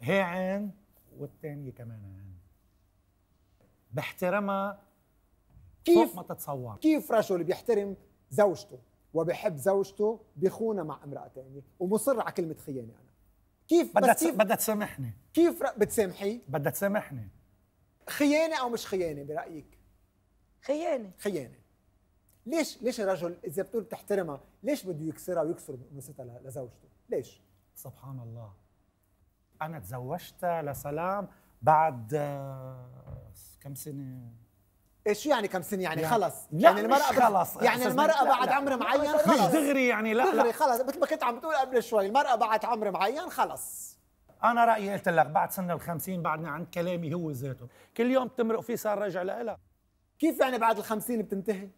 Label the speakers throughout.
Speaker 1: هي عين والثانية كمان عين بحترمها كيف ما تتصور
Speaker 2: كيف رجل بيحترم زوجته وبحب زوجته بخونها مع امرأة ثانية ومصر على كلمة خيانة أنا كيف بدها كيف بدها تسامحني كيف بتسامحي؟ بدها تسامحني خيانة أو مش خيانة برأيك؟ خيانة خيانة ليش ليش الرجل إذا بتقول بتحترمها ليش بده يكسرها ويكسر نسيتها لزوجته؟ ليش؟ سبحان الله
Speaker 1: انا تزوجت لسلام بعد آه، كم سنه
Speaker 2: شو يعني كم سنه يعني؟, يعني, خلص لا يعني المرأة خلص يعني المرأة بعد عمر معين خلص مش دغري يعني لا دغري خلص مثل ما كنت عم بتقول قبل شوي المرأة بعد عمر معين خلص انا
Speaker 1: رايي قلت لك بعد سن ال 50 بعدنا عند كلامي هو ذاته كل يوم بتمرق فيه صار رجع لها
Speaker 2: كيف يعني بعد ال 50 بتنتهي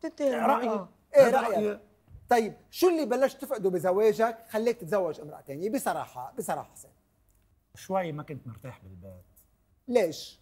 Speaker 2: بتنتهي رايي ايه رايي طيب شو اللي بلشت تفقده بزواجك خليك تتزوج امرأة ثانية بصراحة بصراحة حسين شوي ما كنت مرتاح بالبيت ليش؟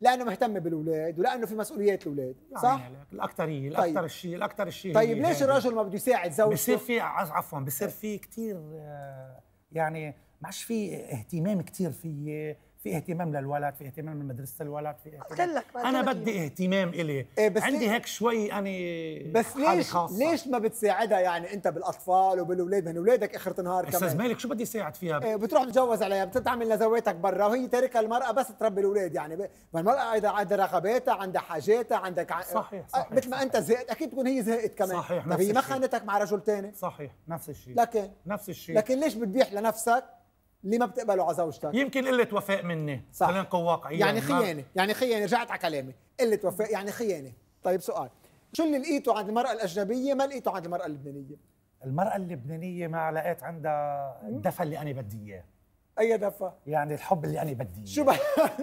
Speaker 2: لانه مهتمه بالاولاد ولانه في مسؤوليات الاولاد يعني صح الاكثريه الاكثر طيب. الشيء الاكثر الشيء طيب ليش الرجل ما بده يساعد زوجته بصير في
Speaker 1: عفوا بصير في كثير آه، يعني ما عادش في اهتمام كثير في في اهتمام للولد في اهتمام لمدرسه الولد في اهتمام قلت لك انا بدي اهتمام الي إيه بس عندي هيك شوي انا يعني بس ليش خاصة.
Speaker 2: ليش ما بتساعدها يعني انت بالاطفال وبالاولاد من اولادك اخره النهار كمان استاذ
Speaker 1: مالك شو بدي ساعد
Speaker 2: فيها إيه بتروح تتجوز عليها بتتعمل لزويتك برا وهي تاركه المراه بس تربي الاولاد يعني ما المراه اذا عندها رغباتها عندها حاجاتها عندك ع... صحيح آه، صحيح مثل ما انت زهقت اكيد تكون هي زهقت كمان صحيح نفس هي ما خانتك مع رجل ثاني صحيح نفس الشيء لكن نفس الشيء لكن ليش بتبيح لنفسك اللي ما بتقبله على زوجتك
Speaker 1: يمكن قله وفاء مني صح خلينا نكون واقعيين يعني خيانه
Speaker 2: يعني خيانه رجعت على كلامي قله وفاء يعني خيانه طيب سؤال شو اللي لقيته عند المراه الاجنبيه ما لقيته عند المراه اللبنانيه المراه اللبنانيه ما لقيت عندها الدفى اللي انا بدي اياه اي دفى
Speaker 1: يعني الحب اللي انا بدي اياه شو بقى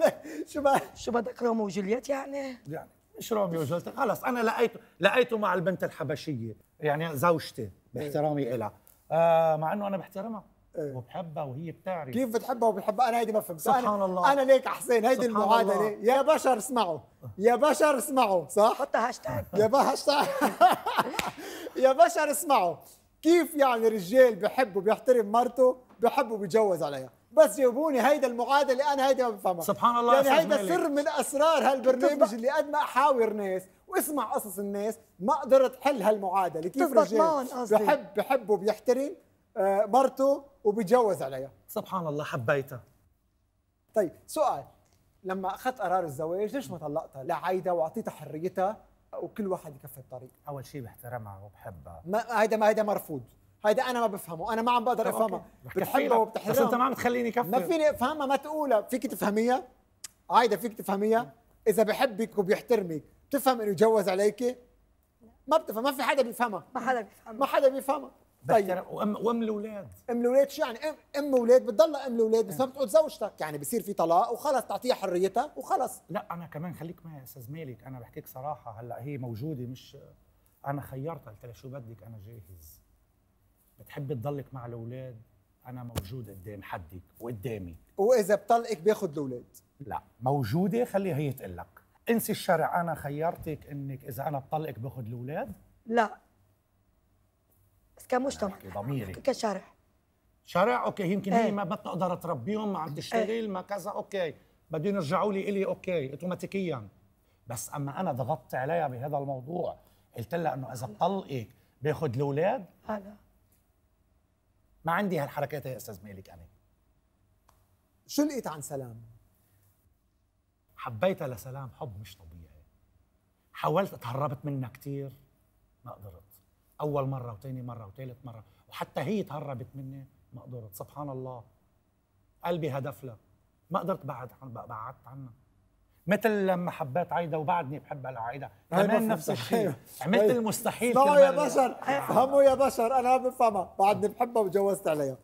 Speaker 1: شو بقى شو بدك روميو وجولييت يعني يعني مش روميو وجولييت خلص انا لقيته لقيته مع البنت الحبشيه يعني زوجتي إيه. باحترامي إيه. لها آه مع انه انا بحترمها إيه؟ وبحبها وهي بتعرف كيف بتحبها
Speaker 2: وبحبها انا هيدي ما بفهم سبحان أنا الله انا ليك حسين هيدي المعادله يا بشر اسمعوا يا بشر اسمعوا صح حط هاشتاج يا بشر يا بشر اسمعوا كيف يعني رجال بحب وبيحترم مرته بحب وبيتجوز عليها بس جاوبوني هيدا المعادله انا هيدا ما بفهمها سبحان الله يعني هيدا سر من اسرار هالبرنامج اللي قد ما احاور ناس واسمع قصص الناس ما قدرت حل هالمعادله كيف رجال بحب بحب وبيحترم آه، مرته وبيتجوز عليها سبحان الله حبيتها طيب سؤال لما اخذت قرار الزواج ليش ما طلقتها لعايدة واعطيتها حريتها وكل واحد يكفي الطريق اول شيء بحترمها وبحبها ما هيدا ما هيدا مرفوض هيدا انا ما بفهمه انا ما عم بقدر افهمها بتحبها وبتحترمها بس انت ما عم تخليني كفي ما فيني افهمها ما تقولها فيك تفهميها عايده فيك تفهميها اذا بحبك وبيحترمك بتفهم انه يتجوز عليك ما بتفهم ما في حدا بيفهمها ما حدا بيفهمها ما حدا بيفهمها طيب وام وام الاولاد ام الاولاد شو يعني ام ام اولاد بتضلها ام الاولاد بس ما بتقعد زوجتك يعني بصير في طلاق وخلص تعطيها حريتها وخلص لا انا كمان خليك معي يا استاذ مالك
Speaker 1: انا بحكيك صراحه هلا هي موجوده مش انا خيرتها قلت لها شو بدك انا جاهز بتحبي تضلك مع الاولاد انا موجود قدام حدك وقدامي واذا بطلقك باخذ الاولاد لا موجوده خليها هي تقلك انسي الشرع انا خيرتك انك اذا انا بطلقك باخذ الاولاد لا كمجتمع كضميري كشارع شارع اوكي يمكن هي إيه. ما بتقدر تربيهم ما عم تشتغل إيه. ما كذا اوكي بدهم يرجعوا لي الي اوكي اوتوماتيكيا بس اما انا ضغطت عليها بهذا الموضوع قلت لها انه اذا بطلقك باخذ الاولاد هلا ما عندي هالحركات يا استاذ مالك انا شو لقيت عن سلام؟ حبيتها لسلام حب مش طبيعي حاولت تهربت منها كثير ما قدرت اول مره وثاني مره وثالث مره وحتى هي تهربت مني ما قدرت سبحان الله قلبي هدف لها ما قدرت بعد عن بعدت عنها مثل لما حبيت عايده وبعدني بحبها لعايده أيوة، كمان نفس الشيء أيوة. عملت أيوة. المستحيل معه يا بشر
Speaker 2: فهموا يا بشر انا بفهمها بعدني بحبها وتجوزت عليها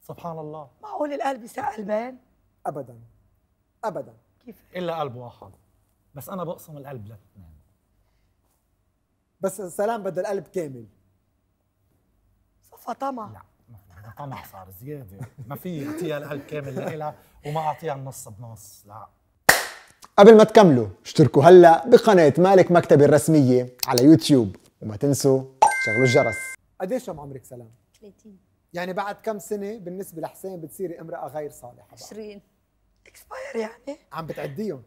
Speaker 2: سبحان الله معقول القلب يساء قلبين ابدا ابدا
Speaker 1: كيف الا قلب واحد بس انا بقسم
Speaker 2: القلب لاثنين بس السلام بده القلب كامل صفى
Speaker 1: طمع لا طمع صار زياده ما في اعطيها القلب كامل لها وما اعطيها النص بنص لا
Speaker 2: قبل ما تكملوا اشتركوا هلا بقناه مالك مكتبي الرسميه على يوتيوب وما تنسوا شغلوا الجرس قديش عم عمرك سلام 30 يعني بعد كم سنه بالنسبه لحسين بتصيري امراه غير صالحه
Speaker 3: 20 اكسباير يعني
Speaker 2: عم بتعديهم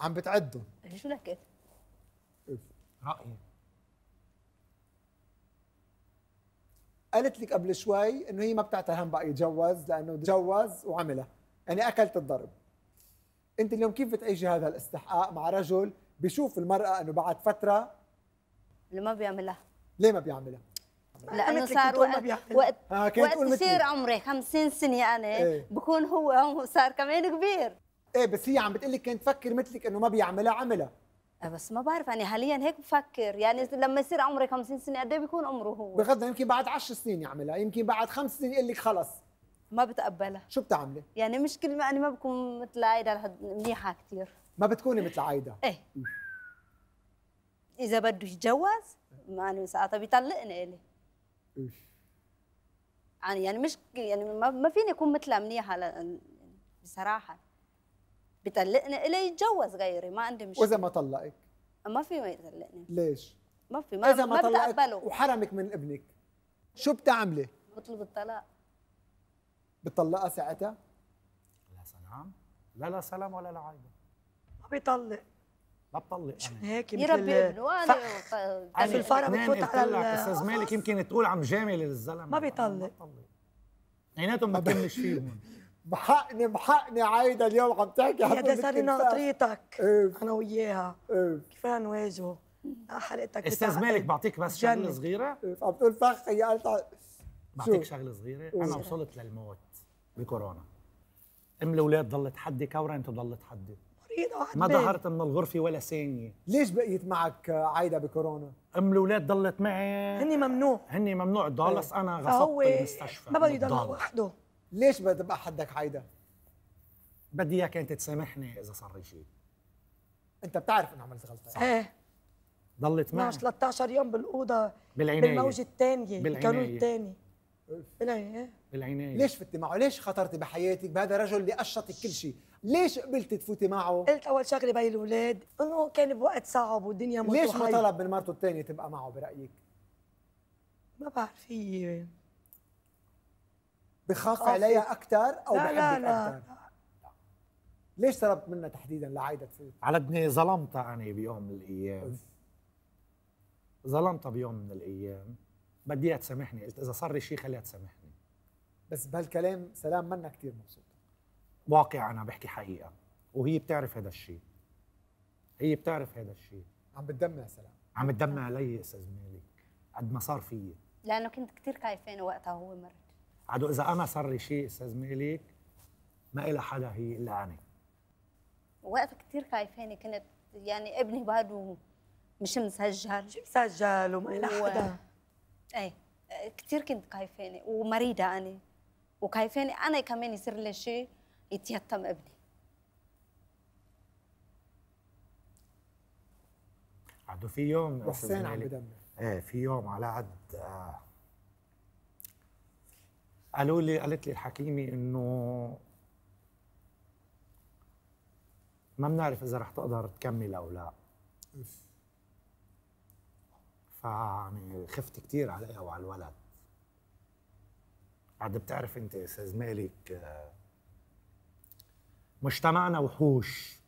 Speaker 2: عم بتعدهم
Speaker 3: شو لك رايه
Speaker 2: قالت لك قبل شوي انه هي ما بتعتهم بقى يتجوز لانه تجوز وعملها يعني اكلت الضرب انت اليوم كيف بتعيشي هذا الاستحقاق مع رجل بشوف المراه انه بعد فتره
Speaker 3: اللي ما بيعملها
Speaker 2: ليه ما بيعملها
Speaker 3: لانه صار وقت وقت, آه وقت عمري 50 سنه انا يعني ايه؟ بكون هو صار كمان كبير ايه بس هي عم بتقول لك كانت تفكر مثلك انه ما بيعملها عملها آه، بس ما بعرف يعني حاليا هيك بفكر يعني لما يصير عمري 50 سنه قد إيه بيكون عمره هو
Speaker 2: بغض يمكن بعد 10 سنين يعملها يمكن بعد خمس سنين يقول لك خلص ما بتقبلها شو بتعملي
Speaker 3: يعني مشكله ما انا ما بكون مثل عايده منيحه كثير
Speaker 2: ما بتكوني مثل عايده
Speaker 3: ايه اذا بده يتجوز ما انا ساعتها بيطلقني طيب الي يعني يعني مش يعني ما فيني اكون مثلها منيحه بصراحه بيطلقني الي يتجوز غيري ما عندي مشكله واذا ما طلقك ما في ما يطلقني ليش ما في ما اذا ما, ما
Speaker 2: وحرمك من ابنك شو بتعملي
Speaker 3: بطلب الطلاق
Speaker 2: بتطلقها ساعتها
Speaker 1: لا سلام لا لا سلام ولا لا عايده ما بيطلق ما بطلق انا هيك يربي
Speaker 3: ابنه انا في بتفوت على استاذ
Speaker 1: مالك يمكن تقول عم جامل الزلمه
Speaker 3: ما بيطلق ما بيطلق
Speaker 1: عيناتهم ما بتمش فيهم
Speaker 2: بحقني بحقني عايده اليوم عم تحكي يا ده صار ناطريتك انا وياها كيف إيه. كفايه نواجهه آه، حلقتك
Speaker 3: استاذ
Speaker 1: مالك بعطيك بس شغله
Speaker 2: صغيره إيه، عم تقول فخ يا قلت بعطيك شغله
Speaker 1: صغيره إيه. انا وصلت للموت بكورونا ام الاولاد ضلت حدي كورا انت ضلت حدي
Speaker 2: مريضه ما ظهرت
Speaker 1: من الغرفه ولا
Speaker 2: ثانيه ليش بقيت معك عايده بكورونا ام الاولاد ضلت معي هني ممنوع هني ممنوع ضالس انا غصبت المستشفى ما بده يضل وحده ليش بتبقى حدك عايده؟ بدي اياك انت تسامحني اذا صار لي شيء انت بتعرف انه عملت غلطه صح. ايه ضلت معي 12 13 يوم بالاوضه بالعناية بالموجه الثانيه بالقانون الثاني بالعناية
Speaker 1: بالعناية ليش
Speaker 2: فتي معه؟ ليش خطرتي بحياتك بهذا الرجل اللي قشطك كل شيء؟ ليش قبلتي تفوتي معه؟ قلت اول شغله بين الاولاد انه
Speaker 3: كان بوقت صعب والدنيا مش ليش ما طلب
Speaker 2: من مرته الثانيه تبقى معه برايك؟
Speaker 3: ما بعرف هي بخاف علي اكثر او لا بحبك لا لا.
Speaker 2: اكثر ليش طلبت منها تحديدا لعايدة تفوت؟
Speaker 1: على ظلمتها انا بيوم من الايام ظلمتها بيوم من الايام بدي اياها تسامحني قلت اذا صار لي شيء خليها تسامحني بس بهالكلام سلام منا كثير مبسوط واقع انا بحكي حقيقه وهي بتعرف هذا الشيء هي بتعرف هذا الشيء
Speaker 2: عم بتدمع
Speaker 3: سلام
Speaker 1: عم بتدمع علي استاذ مالك قد ما صار فيي
Speaker 3: لانه كنت كثير كايفانه وقتها هو مر
Speaker 1: عدو اذا انا صار لي شيء استاذ ميلي ما إلى حدا هي الا انا
Speaker 3: وقت كثير خايفانه كنت يعني ابني بعده مش مسجل مش مسجل وما إلى حدا ايه كثير كنت خايفانه ومريضه انا وخايفانه انا كمان يصير لي شيء يتيتم ابني
Speaker 1: عدو في يوم حسين عم ايه في يوم على قد آه قالوا لي قالت لي الحكيمه انه ما بنعرف اذا رح تقدر تكمل او لا يعني خفت كثير عليها وعلى الولد عاد بتعرف انت استاذ مالك
Speaker 2: مجتمعنا وحوش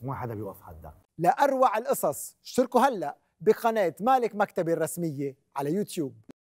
Speaker 2: ما حدا بيوقف حدك لأروع القصص اشتركوا هلا بقناة مالك مكتبي الرسمية على يوتيوب